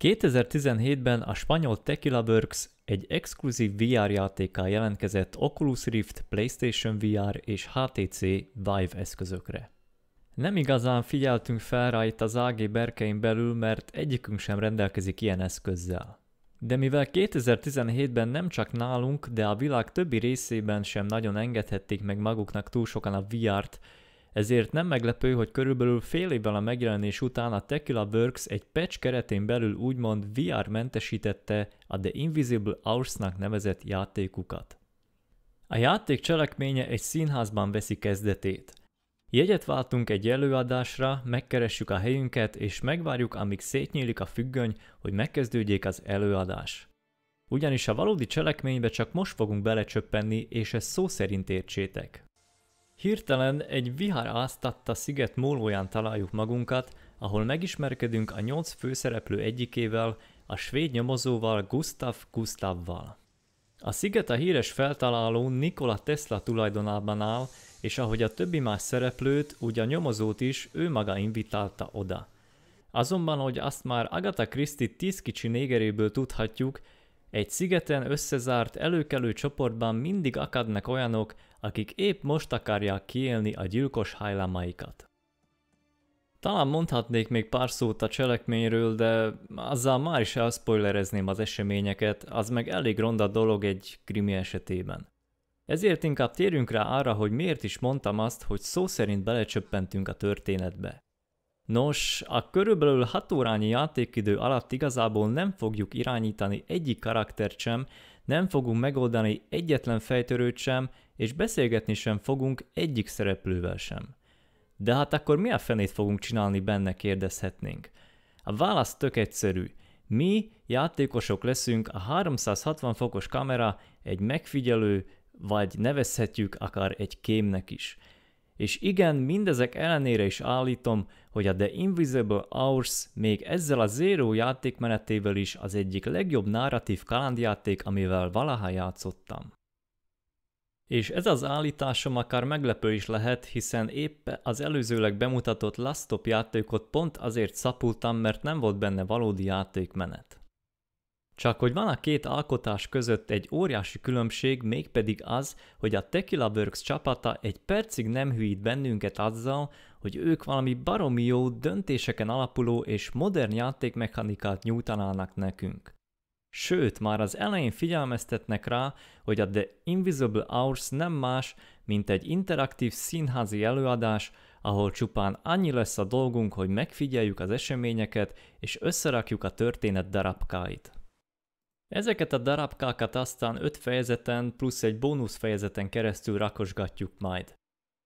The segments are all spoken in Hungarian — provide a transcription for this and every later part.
2017-ben a spanyol Tequila Works egy exkluzív VR játékkal jelentkezett Oculus Rift, PlayStation VR és HTC Vive eszközökre. Nem igazán figyeltünk fel rá itt az AG berkein belül, mert egyikünk sem rendelkezik ilyen eszközzel. De mivel 2017-ben nem csak nálunk, de a világ többi részében sem nagyon engedhették meg maguknak túl sokan a VR-t, ezért nem meglepő, hogy körülbelül fél évvel a megjelenés után a Tequila Works egy patch keretén belül úgymond VR mentesítette a The Invisible Hours-nak nevezett játékukat. A játék cselekménye egy színházban veszi kezdetét. Jegyet váltunk egy előadásra, megkeressük a helyünket és megvárjuk, amíg szétnyílik a függöny, hogy megkezdődjék az előadás. Ugyanis a valódi cselekménybe csak most fogunk belecsöppenni, és ezt szó szerint értsétek. Hirtelen egy vihar áztatta sziget mólóján találjuk magunkat, ahol megismerkedünk a nyolc főszereplő egyikével, a svéd nyomozóval Gustav Gustavval. A sziget a híres feltaláló Nikola Tesla tulajdonában áll, és ahogy a többi más szereplőt, úgy a nyomozót is ő maga invitálta oda. Azonban, hogy azt már Agatha Christie tíz kicsi négeréből tudhatjuk, egy szigeten összezárt előkelő csoportban mindig akadnak olyanok, akik épp most akarják kiélni a gyilkos hajlamaikat. Talán mondhatnék még pár szót a cselekményről, de azzal már is elspoilerezném az eseményeket, az meg elég ronda dolog egy krimi esetében. Ezért inkább térjünk rá arra, hogy miért is mondtam azt, hogy szó szerint belecsöppentünk a történetbe. Nos, a körülbelül 6 órányi játékidő alatt igazából nem fogjuk irányítani egyik karaktert sem, nem fogunk megoldani egyetlen fejtörőt sem, és beszélgetni sem fogunk egyik szereplővel sem. De hát akkor mi a fenét fogunk csinálni benne, kérdezhetnénk. A válasz tök egyszerű. Mi játékosok leszünk a 360 fokos kamera, egy megfigyelő, vagy nevezhetjük akár egy kémnek is – és igen, mindezek ellenére is állítom, hogy a The Invisible Hours még ezzel a Zero játékmenetével is az egyik legjobb narratív kalandjáték, amivel valaha játszottam. És ez az állításom akár meglepő is lehet, hiszen épp az előzőleg bemutatott Last Stop játékot pont azért szapultam, mert nem volt benne valódi játékmenet. Csak hogy van a két alkotás között egy óriási különbség, mégpedig az, hogy a Tequila Works csapata egy percig nem hűít bennünket azzal, hogy ők valami baromi jó döntéseken alapuló és modern játékmechanikát nyújtanának nekünk. Sőt, már az elején figyelmeztetnek rá, hogy a The Invisible Hours nem más, mint egy interaktív színházi előadás, ahol csupán annyi lesz a dolgunk, hogy megfigyeljük az eseményeket és összerakjuk a történet darabkáit. Ezeket a darabkákat aztán 5 fejezeten plusz egy bónusz fejezeten keresztül rakosgatjuk majd.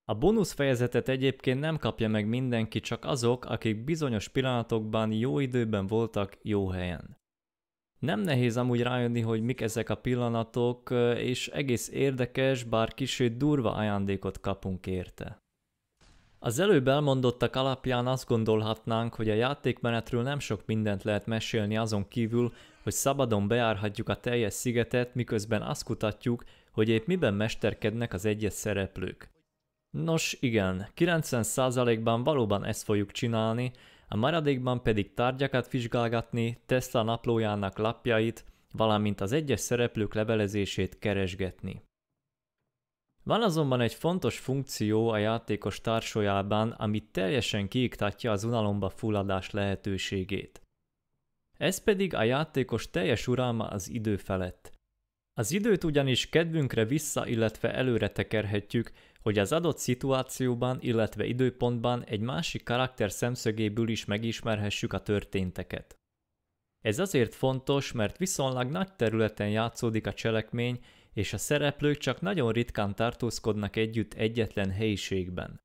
A bónusz fejezetet egyébként nem kapja meg mindenki, csak azok, akik bizonyos pillanatokban jó időben voltak jó helyen. Nem nehéz amúgy rájönni, hogy mik ezek a pillanatok, és egész érdekes, bár kicsit durva ajándékot kapunk érte. Az előbb elmondottak alapján azt gondolhatnánk, hogy a játékmenetről nem sok mindent lehet mesélni azon kívül, hogy szabadon bejárhatjuk a teljes szigetet, miközben azt kutatjuk, hogy épp miben mesterkednek az egyes szereplők. Nos igen, 90%-ban valóban ezt fogjuk csinálni, a maradékban pedig tárgyakat vizsgálgatni, Tesla naplójának lapjait, valamint az egyes szereplők levelezését keresgetni. Van azonban egy fontos funkció a játékos társójában, ami teljesen kiiktatja az unalomba fulladás lehetőségét. Ez pedig a játékos teljes uralma az idő felett. Az időt ugyanis kedvünkre vissza, illetve előre tekerhetjük, hogy az adott szituációban, illetve időpontban egy másik karakter szemszögéből is megismerhessük a történteket. Ez azért fontos, mert viszonylag nagy területen játszódik a cselekmény, és a szereplők csak nagyon ritkán tartózkodnak együtt egyetlen helyiségben.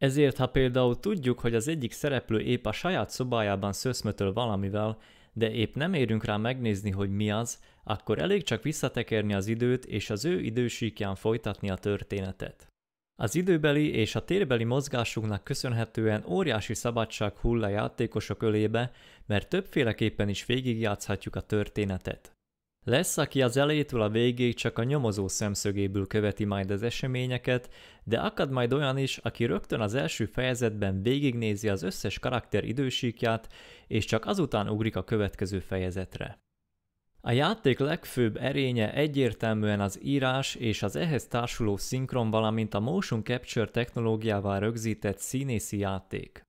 Ezért, ha például tudjuk, hogy az egyik szereplő épp a saját szobájában szöszmötöl valamivel, de épp nem érünk rá megnézni, hogy mi az, akkor elég csak visszatekerni az időt és az ő idősíkján folytatni a történetet. Az időbeli és a térbeli mozgásunknak köszönhetően óriási szabadság hull a játékosok ölébe, mert többféleképpen is végigjátszhatjuk a történetet. Lesz, aki az elétől a végéig csak a nyomozó szemszögéből követi majd az eseményeket, de akad majd olyan is, aki rögtön az első fejezetben végignézi az összes karakter idősíkját, és csak azután ugrik a következő fejezetre. A játék legfőbb erénye egyértelműen az írás és az ehhez társuló szinkron, valamint a motion capture technológiával rögzített színészi játék.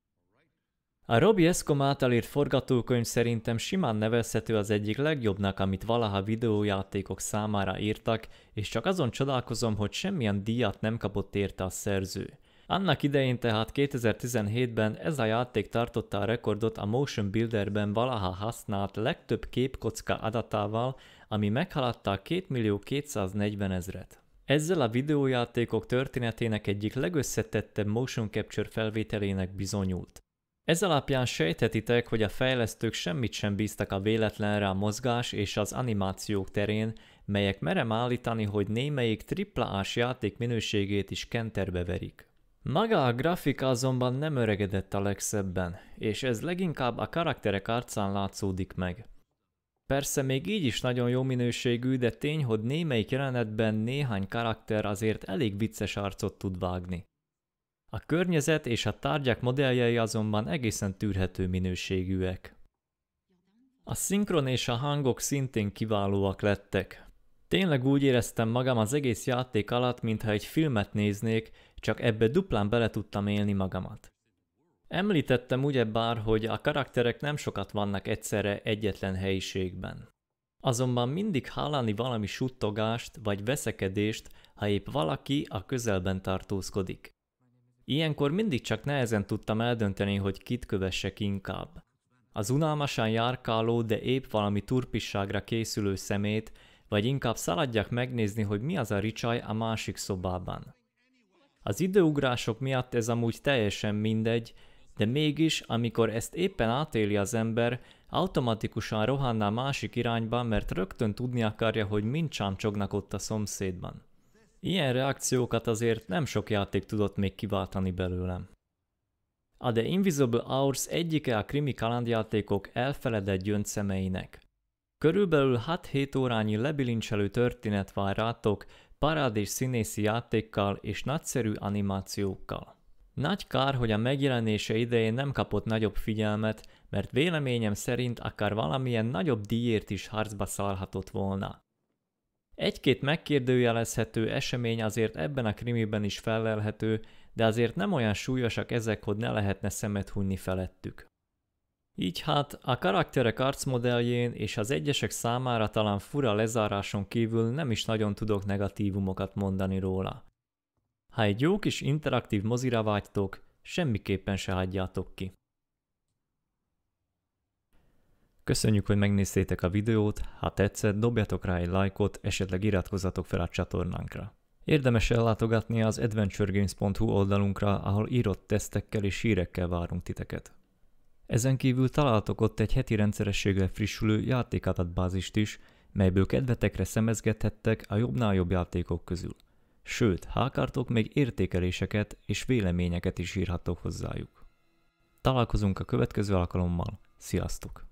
A Robi Eszkom által írt forgatókönyv szerintem simán nevezhető az egyik legjobbnak, amit valaha videójátékok számára írtak, és csak azon csodálkozom, hogy semmilyen díjat nem kapott érte a szerző. Annak idején tehát 2017-ben ez a játék tartotta a rekordot a Motion Builderben valaha használt legtöbb képkocka adatával, ami meghaladta a 2 millió 240 ezret. Ezzel a videójátékok történetének egyik legösszetettebb motion capture felvételének bizonyult. Ez alapján sejthetitek, hogy a fejlesztők semmit sem bíztak a véletlenre a mozgás és az animációk terén, melyek merem állítani, hogy némelyik triplás játék minőségét is kenterbe verik. Maga a grafika azonban nem öregedett a legszebben, és ez leginkább a karakterek arcán látszódik meg. Persze még így is nagyon jó minőségű, de tény, hogy némelyik jelenetben néhány karakter azért elég vicces arcot tud vágni. A környezet és a tárgyak modelljei azonban egészen tűrhető minőségűek. A szinkron és a hangok szintén kiválóak lettek. Tényleg úgy éreztem magam az egész játék alatt, mintha egy filmet néznék, csak ebbe duplán bele tudtam élni magamat. Említettem ugyebár, hogy a karakterek nem sokat vannak egyszerre egyetlen helyiségben. Azonban mindig hallani valami suttogást vagy veszekedést, ha épp valaki a közelben tartózkodik. Ilyenkor mindig csak nehezen tudtam eldönteni, hogy kit kövessek inkább. Az unalmasan járkáló, de épp valami turpisságra készülő szemét, vagy inkább szaladjak megnézni, hogy mi az a ricsaj a másik szobában. Az időugrások miatt ez amúgy teljesen mindegy, de mégis, amikor ezt éppen átéli az ember, automatikusan rohanna másik irányba, mert rögtön tudni akarja, hogy mind csámcsognak ott a szomszédban. Ilyen reakciókat azért nem sok játék tudott még kiváltani belőlem. A The Invisible Hours egyike a krimi kalandjátékok elfeledett gyöngyszemeinek. Körülbelül 6-7 órányi lebilincselő történet vár rátok, parádés színészi játékkal és nagyszerű animációkkal. Nagy kár, hogy a megjelenése idején nem kapott nagyobb figyelmet, mert véleményem szerint akár valamilyen nagyobb díjért is harcba szállhatott volna. Egy-két megkérdőjelezhető esemény azért ebben a krimiben is felelhető, de azért nem olyan súlyosak ezek, hogy ne lehetne szemet hunni felettük. Így hát a karakterek arcmodelljén és az egyesek számára talán fura lezáráson kívül nem is nagyon tudok negatívumokat mondani róla. Ha egy jó kis interaktív mozira vágytok, semmiképpen se hagyjátok ki. Köszönjük, hogy megnéztétek a videót, ha tetszett, dobjatok rá egy lájkot, esetleg iratkozzatok fel a csatornánkra. Érdemes ellátogatni az adventuregames.hu oldalunkra, ahol írott tesztekkel és hírekkel várunk titeket. Ezen kívül találtok ott egy heti rendszerességgel frissülő játékadatbázist is, melyből kedvetekre szemezgethettek a jobbnál jobb játékok közül. Sőt, ha akartok, még értékeléseket és véleményeket is írhattok hozzájuk. Találkozunk a következő alkalommal. Sziasztok!